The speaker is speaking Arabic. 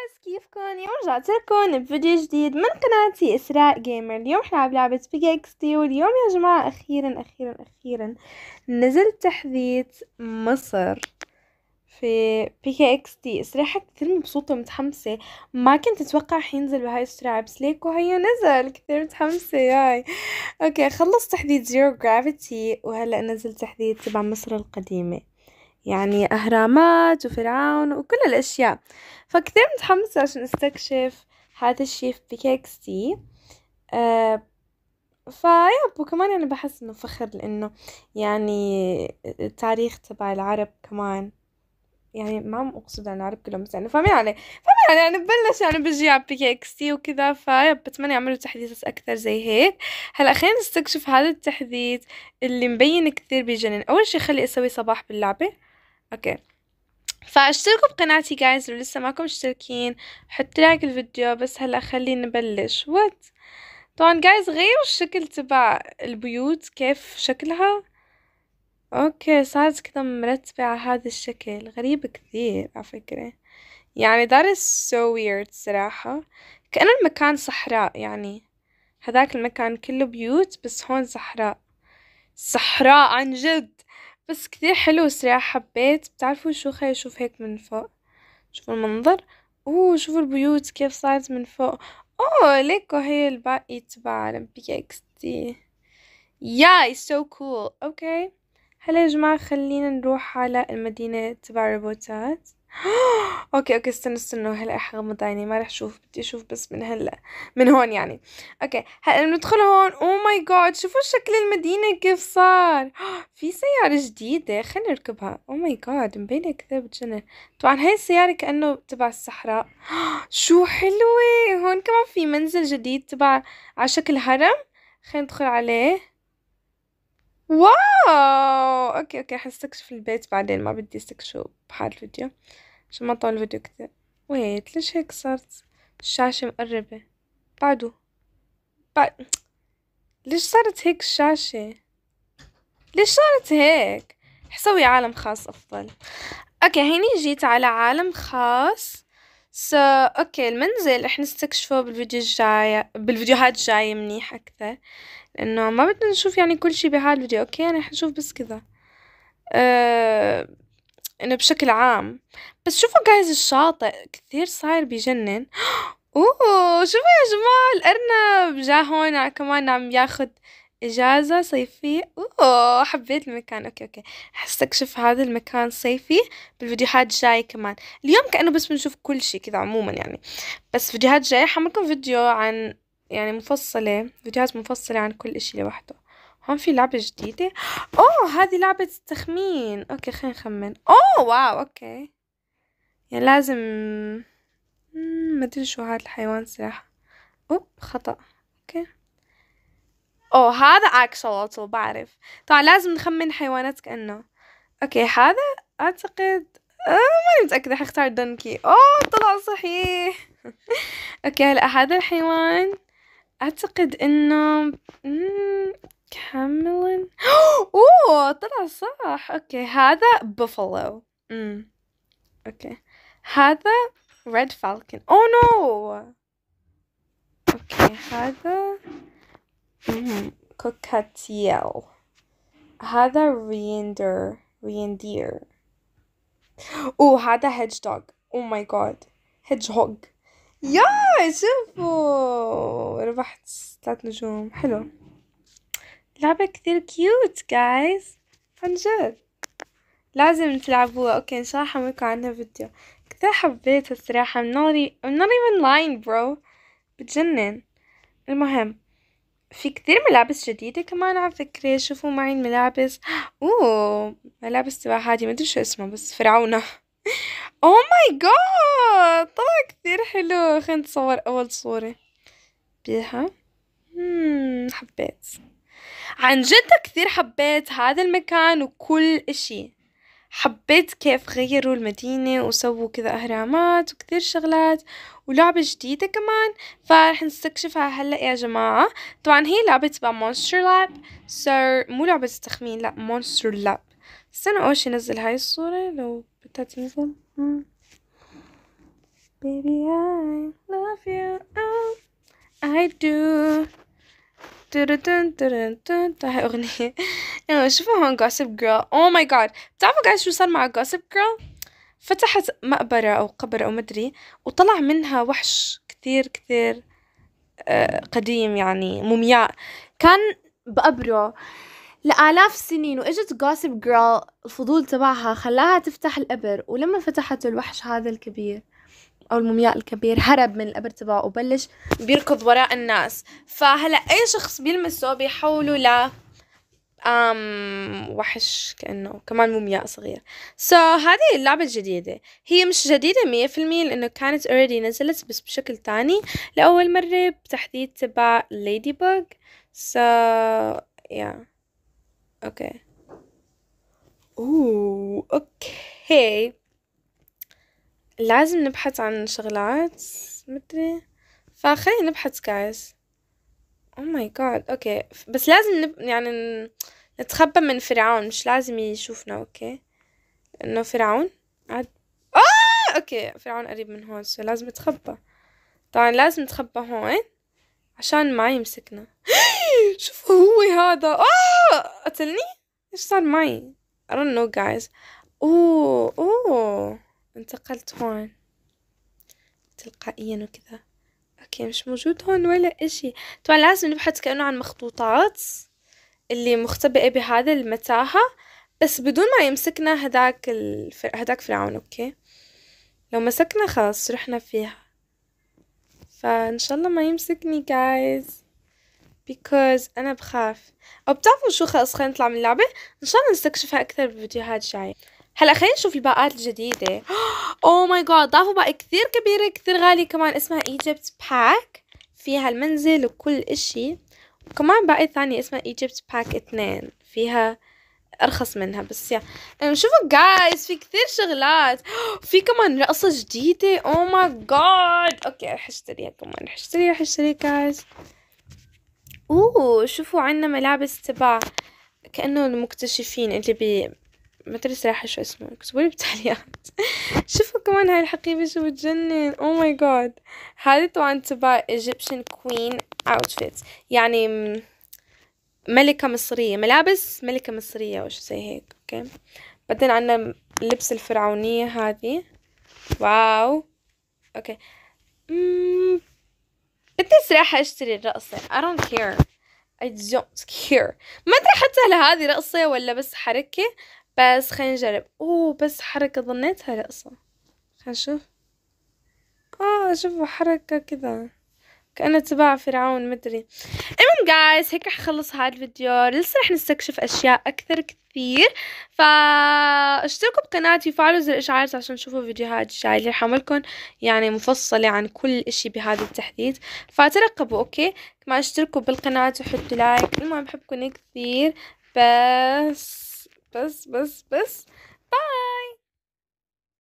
جايز كيفكم اليوم رجعت لكم بفيديو جديد من قناتي اسراء جيمر اليوم حنلعب لعبه تي واليوم يا جماعه اخيرا اخيرا اخيرا نزل تحديث مصر في بيكا اكس تي صراحه كثير مبسوطه ومتحمسه ما كنت اتوقع حينزل بهاي السرعه بس ليكو هيو نزل كثير متحمسه ياي اوكي خلص تحديث زيرو جرافيتي وهلا نزل تحديث تبع مصر القديمه يعني أهرامات وفرعون وكل الأشياء فكتير متحمسة عشان استكشف هذا الشيء في كيكستي أه فيب وكمان يعني بحس انه فخر لانه يعني التاريخ تبع العرب كمان يعني ما عم اقصد عن العرب كلهم بس يعني فاهمين علي فاهمين علي يعني بلش يعني بجي على بي اكس تي وكذا فيب بتمنى يعملوا تحديثات اكثر زي هيك هلا خلينا نستكشف هذا التحديث اللي مبين كثير بيجنن اول شي خلي اسوي صباح باللعبه اوكي فاشتركوا بقناتي جايز لو لسه ماكم مشتركين حطوا لايك الفيديو بس هلا خلينا نبلش وات طبعا جايز غيروا الشكل تبع البيوت كيف شكلها اوكي صارت كذا مرتبة على هذا الشكل غريب كثير على فكرة يعني that is so weird صراحة كأنه المكان صحراء يعني هذاك المكان كله بيوت بس هون صحراء صحراء عن جد بس كتير حلو وسريع حبيت بتعرفوا شو خليني اشوف هيك من فوق شوفوا المنظر اوه شوفوا البيوت كيف صارت من فوق اوه ليكو هي الباقي تبع اولمبيا اكس تي ياي سو كول اوكي هلا يا جماعة خلينا نروح على المدينة تبع الروبوتات اوكي اوكي استنى استنى هلا حغمض عيني ما رح اشوف بدي اشوف بس من هلا من هون يعني اوكي هلا بندخل هون او ماي جاد شوفوا شكل المدينه كيف صار في سياره جديده خلينا نركبها او ماي جاد مبينه كذا بتجنن طبعا هاي السياره كانه تبع الصحراء شو حلوه هون كمان في منزل جديد تبع على شكل هرم خلينا ندخل عليه واو اوكي اوكي حنستكشف البيت بعدين ما بدي استكشفه بحال الفيديو عشان ما طول الفيديو كتير ويت ليش هيك صارت الشاشة مقربة بعده بعد ليش صارت هيك الشاشة ليش صارت هيك حسوي عالم خاص افضل اوكي هيني جيت على عالم خاص سو so, اوكي okay, المنزل رح نستكشفه بالفيديو الجاي بالفيديوهات الجاية منيح أكثر لأنه ما بدنا نشوف يعني كل شي الفيديو اوكي okay, رح نشوف بس كذا أه... انه بشكل عام بس شوفوا جايز الشاطئ كثير صاير بجنن اوه شوفوا يا جماعة الأرنب جا هون كمان عم ياخد إجازة صيفية أوه حبيت المكان أوكي أوكي حستكشف هذا المكان صيفي بالفيديوهات الجاية كمان اليوم كأنه بس بنشوف كل شي كذا عموما يعني بس فيديوهات جاية حملكم فيديو عن يعني مفصلة فيديوهات مفصلة عن كل إشي لوحده هون في لعبة جديدة أوه هذه لعبة تخمين أوكي خلينا نخمن أوه واو أوكي يعني لازم ما أدري شو هذا الحيوان صراحة أوه خطأ أوكي اوه هذا اكشولotl بعرف طبعا لازم نخمن حيوانات كأنه اوكي هذا اعتقد آه ماني متأكدة حختار دونكي اوه طلع صحيح اوكي هلا هذا الحيوان اعتقد انه كاملين اوه طلع صح اوكي هذا بوفالو امم اوكي هذا ريد فالكن اوه نو اوكي هذا كوكاتيل هذا reindeer reindeer اوه هذا hedgehog oh my god hedgehog يا شوفوا ربحت ثلاث نجوم حلو لعبة كثير كيوت جايز عن جد لازم تلعبوها اوكي ان شاء الله حملكم عنها فيديو كثير حبيتها الصراحة e- I'm not even lying bro بتجنن المهم في كتير ملابس جديدة كمان على فكرة شوفوا معي الملابس اوه ملابس تبع هادي مدري شو اسمه بس فرعونة او ماي جاد طلع كتير حلو خلينا نتصور اول صورة بيها hmm، حبيت عن جد كتير حبيت هذا المكان وكل اشي حبيت كيف غيروا المدينة وسووا كذا أهرامات وكثير شغلات ولعبة جديدة كمان فرح نستكشفها هلأ يا جماعة طبعا هي لعبة تبع مونستر لاب سر مو لعبة التخمين لا مونستر لاب استنى أول شي نزل هاي الصورة لو بدها تنزل Baby I love you oh, I هاي أغنية يعني شوفوا هون جوسب جيرل او ماي جاد بتعرفوا guys شو صار مع جوسب جيرل فتحت مقبرة أو قبر أو مدري وطلع منها وحش كثير كثير آه، قديم يعني مومياء كان بقبره لآلاف السنين وإجت جوسب جيرل الفضول تبعها خلاها تفتح القبر ولما فتحته الوحش هذا الكبير أو المومياء الكبير هرب من القبر تبعه وبلش بيركض وراء الناس فهلا أي شخص بيلمسه بيحوله ل أم وحش كأنه كمان مومياء صغير سو so, هذه اللعبة الجديدة هي مش جديدة مية في المية لأنه كانت already نزلت بس بشكل تاني لأول مرة بتحديث تبع ليدي بوغ سو يا اوكي اوه اوكي لازم نبحث عن شغلات مدري فخلينا نبحث guys او ماي جاد اوكي بس لازم نب... يعني نتخبى من فرعون مش لازم يشوفنا اوكي انه فرعون عاد اه اوكي فرعون قريب من هون سو لازم نتخبى طبعا لازم نتخبى هون عشان ما يمسكنا شوفوا هو هذا اه قتلني ايش صار معي I don't know guys اوه اوه انتقلت هون تلقائيا وكذا الحكي مش موجود هون ولا اشي طبعا لازم نبحث كأنه عن مخطوطات اللي مختبئة بهذا المتاهة بس بدون ما يمسكنا هداك الف... هداك فرعون اوكي لو مسكنا خلاص رحنا فيها فان شاء الله ما يمسكني جايز because انا بخاف او بتعرفوا شو خلاص خلينا نطلع من اللعبة ان شاء الله نستكشفها اكثر بفيديوهات جاية هلا خلينا نشوف الباقات الجديده او ماي جاد ضافوا باقه كثير كبيره كثير غاليه كمان اسمها ايجيبت باك فيها المنزل وكل اشي وكمان باقي ثانية اسمها ايجيبت باك اثنين فيها ارخص منها بس يعني شوفوا جايز في كثير شغلات في كمان رقصة جديدة او ماي جاد اوكي رح اشتريها كمان رح اشتريها رح اشتريها جايز اوه شوفوا عنا ملابس تبع كأنه المكتشفين اللي بي ما شو اسمه اكتبوا لي بالتعليقات شوفوا كمان هاي الحقيبة شو بتجنن او ماي جاد هذه طبعا تبع ايجيبشن كوين اوتفيت يعني ملكة مصرية ملابس ملكة مصرية او شو زي هيك اوكي بعدين عندنا اللبس الفرعونية هذه واو اوكي بدي صراحة اشتري الرقصة I don't care I don't care ما ادري حتى هل هذه رقصة ولا بس حركة بس خلينا نجرب اوه بس حركة ظنيتها رقصة خلينا نشوف اه شوفوا حركة كذا كأنه تبع فرعون مدري المهم جايز هيك رح اخلص هذا الفيديو لسه رح نستكشف اشياء اكثر كثير فاشتركوا بقناتي وفعلوا زر الاشعار عشان تشوفوا فيديوهات جاي اللي رح اعملكم يعني مفصلة عن كل اشي بهذا التحديد فترقبوا اوكي كمان اشتركوا بالقناة وحطوا لايك المهم بحبكم كثير بس Bus, bus, bus. Bye.